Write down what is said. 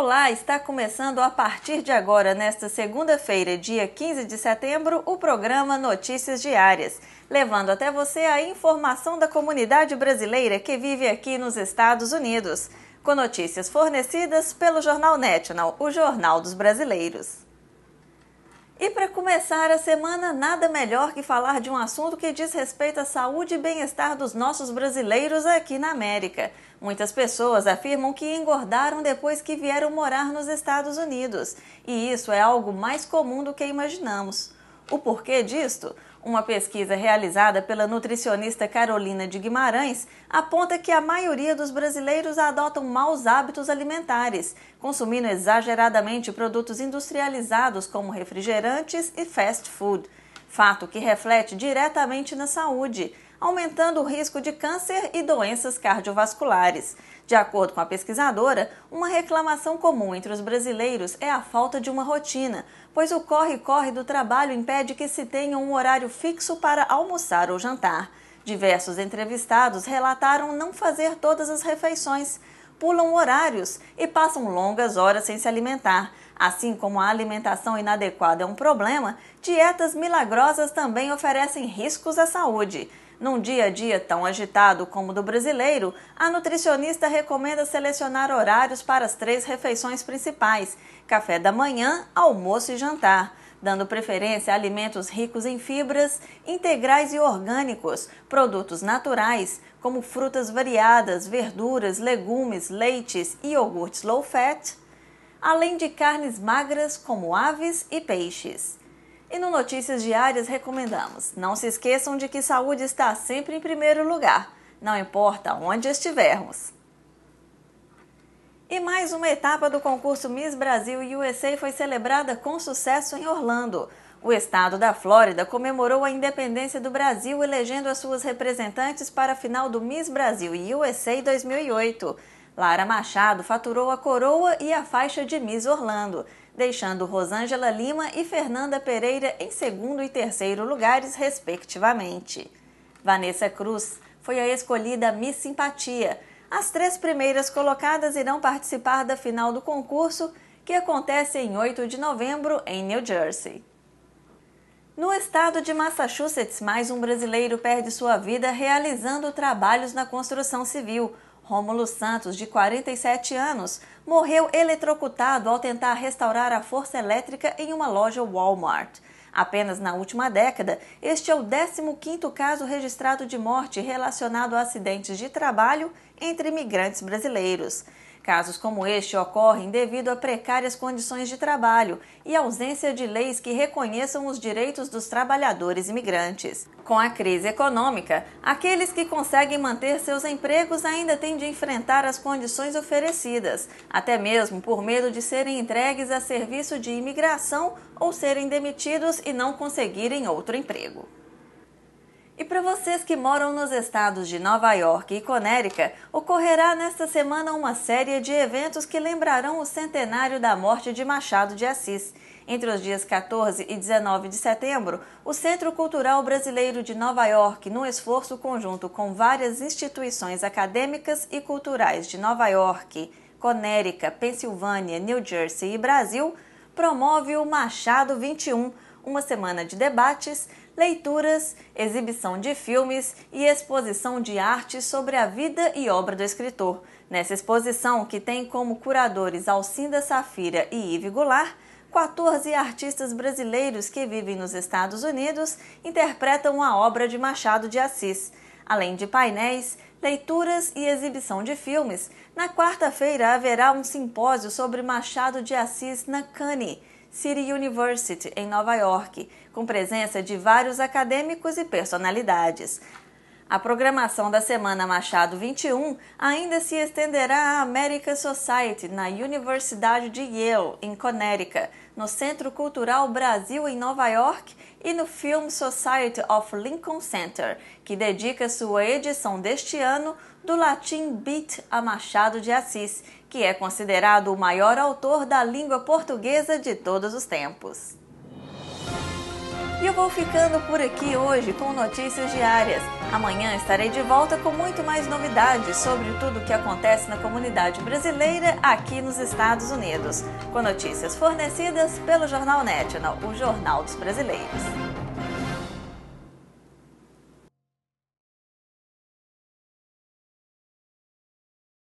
Olá, está começando a partir de agora, nesta segunda-feira, dia 15 de setembro, o programa Notícias Diárias, levando até você a informação da comunidade brasileira que vive aqui nos Estados Unidos, com notícias fornecidas pelo Jornal National, o Jornal dos Brasileiros. E para começar a semana, nada melhor que falar de um assunto que diz respeito à saúde e bem-estar dos nossos brasileiros aqui na América. Muitas pessoas afirmam que engordaram depois que vieram morar nos Estados Unidos, e isso é algo mais comum do que imaginamos. O porquê disto? Uma pesquisa realizada pela nutricionista Carolina de Guimarães aponta que a maioria dos brasileiros adotam maus hábitos alimentares, consumindo exageradamente produtos industrializados como refrigerantes e fast food. Fato que reflete diretamente na saúde aumentando o risco de câncer e doenças cardiovasculares. De acordo com a pesquisadora, uma reclamação comum entre os brasileiros é a falta de uma rotina, pois o corre-corre do trabalho impede que se tenha um horário fixo para almoçar ou jantar. Diversos entrevistados relataram não fazer todas as refeições, pulam horários e passam longas horas sem se alimentar. Assim como a alimentação inadequada é um problema, dietas milagrosas também oferecem riscos à saúde. Num dia a dia tão agitado como o do brasileiro, a nutricionista recomenda selecionar horários para as três refeições principais: café da manhã, almoço e jantar dando preferência a alimentos ricos em fibras, integrais e orgânicos, produtos naturais, como frutas variadas, verduras, legumes, leites e iogurtes low fat, além de carnes magras como aves e peixes. E no Notícias Diárias recomendamos: não se esqueçam de que saúde está sempre em primeiro lugar, não importa onde estivermos. E mais uma etapa do concurso Miss Brasil USA foi celebrada com sucesso em Orlando. O estado da Flórida comemorou a independência do Brasil elegendo as suas representantes para a final do Miss Brasil USA 2008. Lara Machado faturou a coroa e a faixa de Miss Orlando, deixando Rosângela Lima e Fernanda Pereira em segundo e terceiro lugares, respectivamente. Vanessa Cruz foi a escolhida Miss Simpatia. As três primeiras colocadas irão participar da final do concurso, que acontece em 8 de novembro em New Jersey. No estado de Massachusetts, mais um brasileiro perde sua vida realizando trabalhos na construção civil. Rômulo Santos, de 47 anos, morreu eletrocutado ao tentar restaurar a força elétrica em uma loja Walmart. Apenas na última década, este é o 15º caso registrado de morte relacionado a acidentes de trabalho entre imigrantes brasileiros. Casos como este ocorrem devido a precárias condições de trabalho e ausência de leis que reconheçam os direitos dos trabalhadores imigrantes. Com a crise econômica, aqueles que conseguem manter seus empregos ainda têm de enfrentar as condições oferecidas, até mesmo por medo de serem entregues a serviço de imigração ou serem demitidos e não conseguirem outro emprego. E para vocês que moram nos estados de Nova York e Conérica, ocorrerá nesta semana uma série de eventos que lembrarão o centenário da morte de Machado de Assis. Entre os dias 14 e 19 de setembro, o Centro Cultural Brasileiro de Nova York, num esforço conjunto com várias instituições acadêmicas e culturais de Nova York, Conérica, Pensilvânia, New Jersey e Brasil, promove o Machado 21, uma semana de debates, leituras, exibição de filmes e exposição de arte sobre a vida e obra do escritor. Nessa exposição, que tem como curadores Alcinda Safira e Yves Goulart, 14 artistas brasileiros que vivem nos Estados Unidos interpretam a obra de Machado de Assis. Além de painéis, leituras e exibição de filmes, na quarta-feira haverá um simpósio sobre Machado de Assis na Cannes. City University, em Nova York, com presença de vários acadêmicos e personalidades. A programação da Semana Machado 21 ainda se estenderá à American Society na Universidade de Yale, em Connecticut, no Centro Cultural Brasil em Nova York e no Film Society of Lincoln Center, que dedica sua edição deste ano do latim beat a Machado de Assis, que é considerado o maior autor da língua portuguesa de todos os tempos eu vou ficando por aqui hoje com notícias diárias. Amanhã estarei de volta com muito mais novidades sobre tudo o que acontece na comunidade brasileira aqui nos Estados Unidos, com notícias fornecidas pelo Jornal National, o Jornal dos Brasileiros.